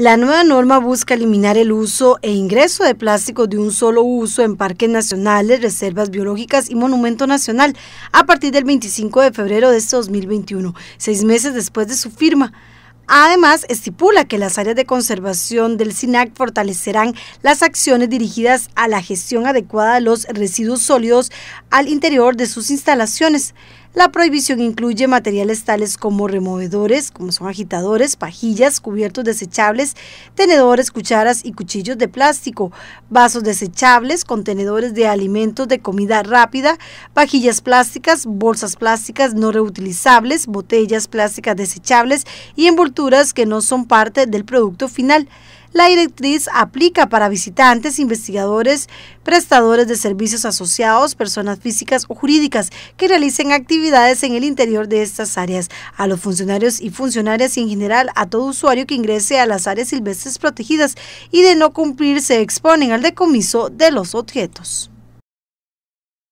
La nueva norma busca eliminar el uso e ingreso de plástico de un solo uso en parques nacionales, reservas biológicas y monumento nacional a partir del 25 de febrero de este 2021, seis meses después de su firma. Además, estipula que las áreas de conservación del SINAC fortalecerán las acciones dirigidas a la gestión adecuada de los residuos sólidos al interior de sus instalaciones. La prohibición incluye materiales tales como removedores, como son agitadores, pajillas, cubiertos desechables, tenedores, cucharas y cuchillos de plástico, vasos desechables, contenedores de alimentos de comida rápida, pajillas plásticas, bolsas plásticas no reutilizables, botellas plásticas desechables y envolturas que no son parte del producto final. La directriz aplica para visitantes, investigadores, prestadores de servicios asociados, personas físicas o jurídicas que realicen actividades en el interior de estas áreas, a los funcionarios y funcionarias y en general a todo usuario que ingrese a las áreas silvestres protegidas y de no cumplir se exponen al decomiso de los objetos.